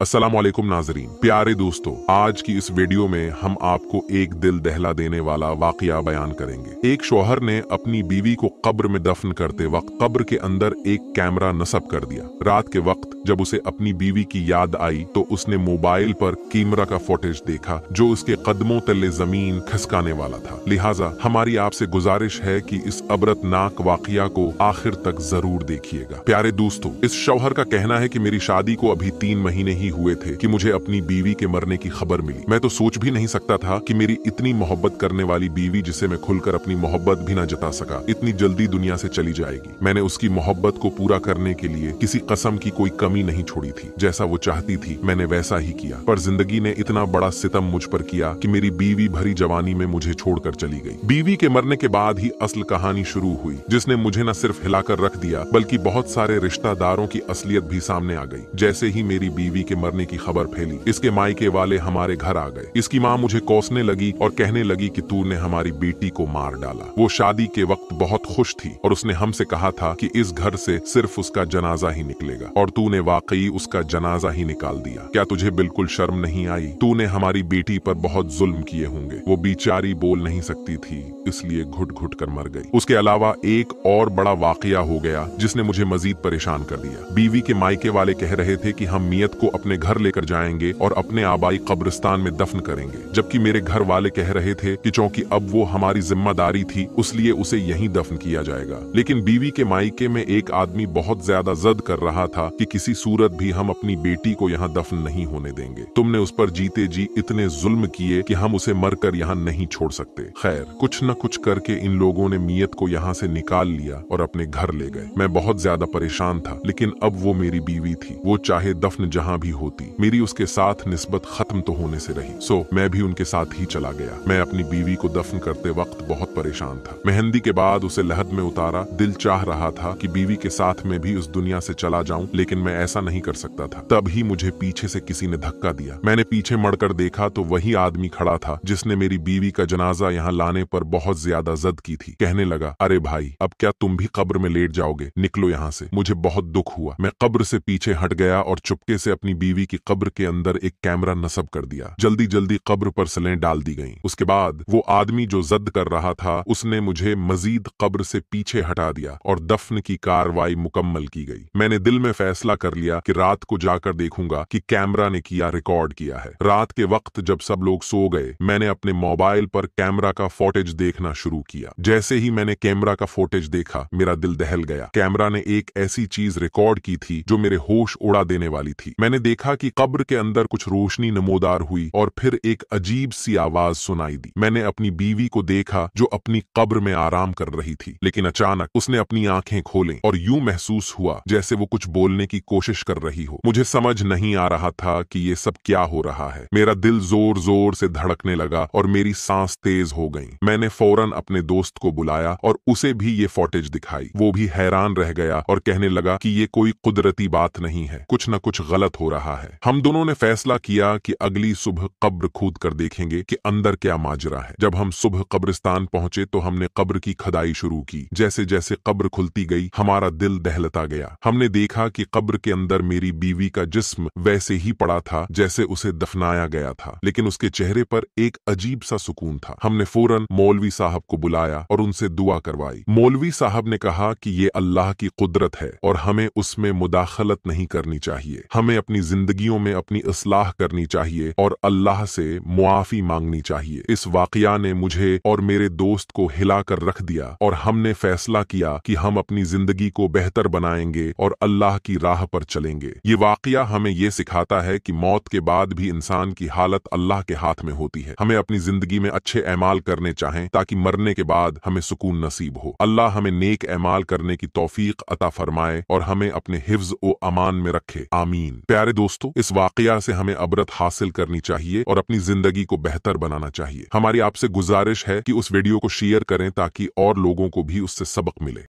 असलम नाजरीन प्यारे दोस्तों आज की इस वीडियो में हम आपको एक दिल दहला देने वाला वाकया बयान करेंगे एक शोहर ने अपनी बीवी को कब्र में दफन करते वक्त कब्र के अंदर एक कैमरा नस्ब कर दिया रात के वक्त जब उसे अपनी बीवी की याद आई तो उसने मोबाइल पर कैमरा का फोटेज देखा जो उसके कदमों तले जमीन खसकाने वाला था लिहाजा हमारी आपसे गुजारिश है की इस अबरतनाक वाकया को आखिर तक जरूर देखिएगा प्यारे दोस्तों इस शोहर का कहना है की मेरी शादी को अभी तीन महीने ही ही हुए थे कि मुझे अपनी बीवी के मरने की खबर मिली मैं तो सोच भी नहीं सकता था कि मेरी इतनी मोहब्बत करने वाली बीवी जिसे मैं खुलकर अपनी मोहब्बत भी न जता सका इतनी जल्दी दुनिया से चली जाएगी मैंने उसकी मोहब्बत को पूरा करने के लिए किसी कसम की कोई कमी नहीं छोड़ी थी जैसा वो चाहती थी मैंने वैसा ही किया पर जिंदगी ने इतना बड़ा सितम मुझ पर किया कि मेरी बीवी भरी जवानी में मुझे छोड़कर चली गई बीवी के मरने के बाद ही असल कहानी शुरू हुई जिसने मुझे न सिर्फ हिलाकर रख दिया बल्कि बहुत सारे रिश्तेदारों की असलियत भी सामने आ गई जैसे ही मेरी बीवी के मरने की खबर फैली इसके मायके वाले हमारे घर आ गए इसकी माँ मुझे कोसने लगी और कहने लगी कि ने हमारी बेटी को मार डाला वो शादी के वक्त बहुत खुश थी और उसने हमसे कहा था कि इस घर से सिर्फ उसका जनाजा ही निकलेगा और तूने वाकई उसका जनाजा ही निकाल दिया क्या तुझे बिल्कुल शर्म नहीं आई ने हमारी बेटी पर बहुत जुल्म किए होंगे वो बेचारी बोल नहीं सकती थी इसलिए घुट घुट कर मर गई उसके अलावा एक और बड़ा वाकया हो गया जिसने मुझे मजीद परेशान कर दिया बीवी के मायके वाले कह रहे थे कि हम मियत को अपने अपने घर लेकर जाएंगे और अपने आबाई कब्रिस्तान में दफन करेंगे जबकि मेरे घर वाले कह रहे थे कि चूंकि अब वो हमारी जिम्मेदारी थी उसलिए उसे यहीं दफन किया जाएगा लेकिन बीवी के मायके में एक आदमी बहुत ज्यादा जद कर रहा था कि किसी सूरत भी हम अपनी बेटी को यहाँ दफन नहीं होने देंगे तुमने उस पर जीते जी इतने जुल्म किए कि हम उसे मर कर यहाँ नहीं छोड़ सकते खैर कुछ न कुछ करके इन लोगों ने मियत को यहाँ से निकाल लिया और अपने घर ले गए मैं बहुत ज्यादा परेशान था लेकिन अब वो मेरी बीवी थी वो चाहे दफन जहाँ भी होती मेरी उसके साथ निस्बत खत्म तो होने से रही सो मैं भी उनके साथ ही चला गया मैं अपनी बीवी को दफन करते वक्त बहुत परेशान था मेहंदी के बाद उसे लहद में उतारा दिल चाह रहा था कि बीवी के साथ में भी उस दुनिया से चला जाऊं लेकिन मैं ऐसा नहीं कर सकता था तब ही मुझे पीछे से किसी ने धक्का दिया मैंने पीछे मड़कर देखा तो वही आदमी खड़ा था जिसने मेरी बीवी का जनाजा यहाँ लाने पर बहुत ज्यादा जद की थी कहने लगा अरे भाई अब क्या तुम भी कब्र में लेट जाओगे निकलो यहाँ से मुझे बहुत दुख हुआ मैं कब्र से पीछे हट गया और चुपके से अपनी बीवी बीवी की कब्र के अंदर एक कैमरा नसब कर दिया जल्दी जल्दी कब्र पर सलें डाल दी गई उसके बाद वो आदमी जो जद कर रहा था उसने मुझे मजीद कब्र से पीछे हटा दिया और दफन की कार्रवाई मुकम्मल की गई मैंने दिल में फैसला कर लिया कि रात को जाकर देखूंगा कि कैमरा ने किया रिकॉर्ड किया है रात के वक्त जब सब लोग सो गए मैंने अपने मोबाइल पर कैमरा का फोटेज देखना शुरू किया जैसे ही मैंने कैमरा का फोटेज देखा मेरा दिल दहल गया कैमरा ने एक ऐसी चीज रिकॉर्ड की थी जो मेरे होश उड़ा देने वाली थी मैंने देखा कि कब्र के अंदर कुछ रोशनी नमोदार हुई और फिर एक अजीब सी आवाज सुनाई दी मैंने अपनी बीवी को देखा जो अपनी कब्र में आराम कर रही थी लेकिन अचानक उसने अपनी आंखें खोले और यूं महसूस हुआ जैसे वो कुछ बोलने की कोशिश कर रही हो मुझे समझ नहीं आ रहा था कि ये सब क्या हो रहा है मेरा दिल जोर जोर से धड़कने लगा और मेरी सांस तेज हो गई मैंने फौरन अपने दोस्त को बुलाया और उसे भी ये फोटेज दिखाई वो भी हैरान रह गया और कहने लगा कि ये कोई कुदरती बात नहीं है कुछ न कुछ गलत हो रहा रहा है हम दोनों ने फैसला किया कि अगली सुबह कब्र खोद कर देखेंगे कि अंदर क्या माजरा है जब हम सुबह कब्रिस्तान पहुंचे तो हमने कब्र की खदाई शुरू की जैसे जैसे कब्र खुलती गई हमारा दिल दहलता गया हमने देखा कि कब्र के अंदर मेरी बीवी का जिस्म वैसे ही पड़ा था जैसे उसे दफनाया गया था लेकिन उसके चेहरे पर एक अजीब सा सुकून था हमने फौरन मौलवी साहब को बुलाया और उनसे दुआ करवाई मौलवी साहब ने कहा कि ये अल्लाह की कुदरत है और हमें उसमें मुदाखलत नहीं करनी चाहिए हमें अपनी जिंदगियों में अपनी असलाह करनी चाहिए और अल्लाह से मुआफ़ी मांगनी चाहिए इस वाकया ने मुझे और मेरे दोस्त को हिलाकर रख दिया और हमने फैसला किया कि हम अपनी जिंदगी को बेहतर बनाएंगे और अल्लाह की राह पर चलेंगे ये वाकया हमें ये सिखाता है कि मौत के बाद भी इंसान की हालत अल्लाह के हाथ में होती है हमें अपनी जिंदगी में अच्छे ऐमाल करने चाहें ताकि मरने के बाद हमें सुकून नसीब हो अल्लाह हमें नेक ऐमाल करने की तोफीक अता फरमाए और हमें अपने हिफ्ज व अमान में रखे आमीन प्यारे दोस्तों इस वाकया से हमें अबरत हासिल करनी चाहिए और अपनी जिंदगी को बेहतर बनाना चाहिए हमारी आपसे गुजारिश है कि उस वीडियो को शेयर करें ताकि और लोगों को भी उससे सबक मिले